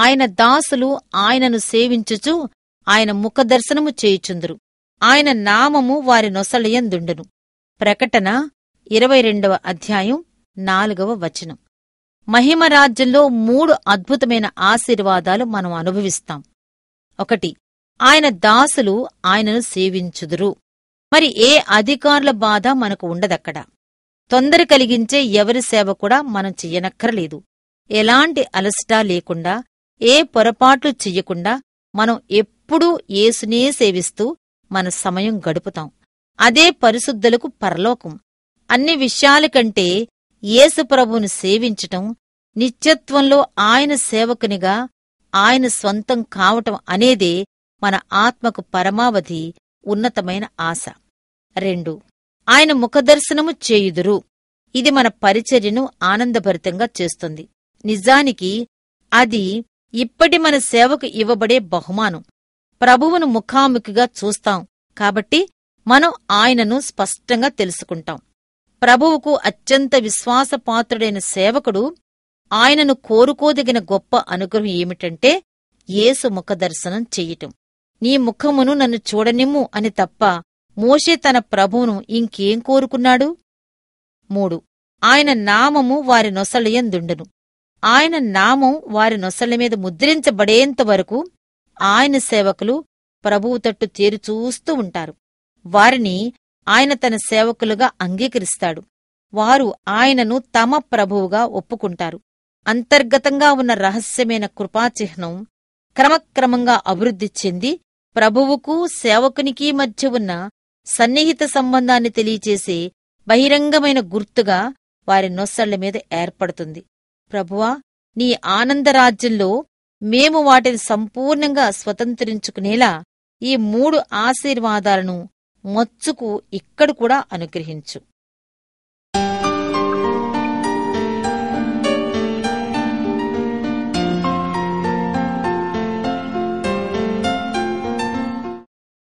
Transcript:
ఆయన దాసులు ఆయనను సేవించుచు ఆయన ముఖదర్శనము చేయుచుందురు ఆయన నామము వారి నొసలయందుండును ప్రకటన ఇరవై రెండవ అధ్యాయం నాలుగవ వచనం మహిమరాజ్యంలో మూడు అద్భుతమైన ఆశీర్వాదాలు మనం అనుభవిస్తాం ఒకటి ఆయన దాసులు ఆయనను సేవించుదురు మరి ఏ అధికారుల బాధ మనకు ఉండదక్కడ తొందర కలిగించే ఎవరి సేవ కూడా మనం చెయ్యనక్కరలేదు ఎలాంటి అలసటా లేకుండా ఏ పొరపాట్లు చెయ్యకుండా మనం ఎప్పుడూ ఏసునే సేవిస్తూ మన సమయం గడుపుతాం అదే పరిశుద్ధులకు పరలోకం అన్ని విషయాల కంటే ప్రభువును సేవించటం నిత్యత్వంలో ఆయన సేవకునిగా ఆయన స్వంతం కావటం అనేదే మన ఆత్మకు పరమావధి ఉన్నతమైన ఆశ రెండు ఆయన ముఖదర్శనము చేయుదురు ఇది మన పరిచర్యను ఆనందభరితంగా చేస్తుంది నిజానికి అది ఇప్పటి మన సేవకు ఇవ్వబడే బహుమానం ప్రభువును ముఖాముఖిగా చూస్తాం కాబట్టి మనం ఆయనను స్పష్టంగా తెలుసుకుంటాం ప్రభువుకు అత్యంత విశ్వాసపాత్రుడైన సేవకుడు ఆయనను కోరుకోదగిన గొప్ప అనుగ్రహం ఏమిటంటే యేసు ముఖదర్శనం చెయ్యటం నీ ముఖమును నన్ను చూడనిమ్ము అని తప్ప మోషే తన ప్రభువును ఇంకేం కోరుకున్నాడు మూడు ఆయన నామము వారి నొసలయందుండును ఆయన నామం వారి నొసల మీద ముద్రించబడేంత వరకు ఆయన సేవకులు ప్రభువు తట్టు చేరుచూస్తూ ఉంటారు వారిని ఆయన తన సేవకులుగా అంగీకరిస్తాడు వారు ఆయనను తమ ప్రభువుగా ఒప్పుకుంటారు అంతర్గతంగా ఉన్న రహస్యమైన కృపాచిహ్నం క్రమక్రమంగా అభివృద్ధి చెంది ప్రభువుకు సేవకునికి మధ్య ఉన్న సన్నిహిత సంబంధాన్ని తెలియచేసే బహిరంగమైన గుర్తుగా వారి నొస్సళ్ల మీద ఏర్పడుతుంది ప్రభువా నీ ఆనందరాజ్యంలో మేము వాటిని సంపూర్ణంగా స్వతంత్రించుకునేలా ఈ మూడు ఆశీర్వాదాలను మచ్చుకు ఇక్కడ కూడా అనుగ్రహించు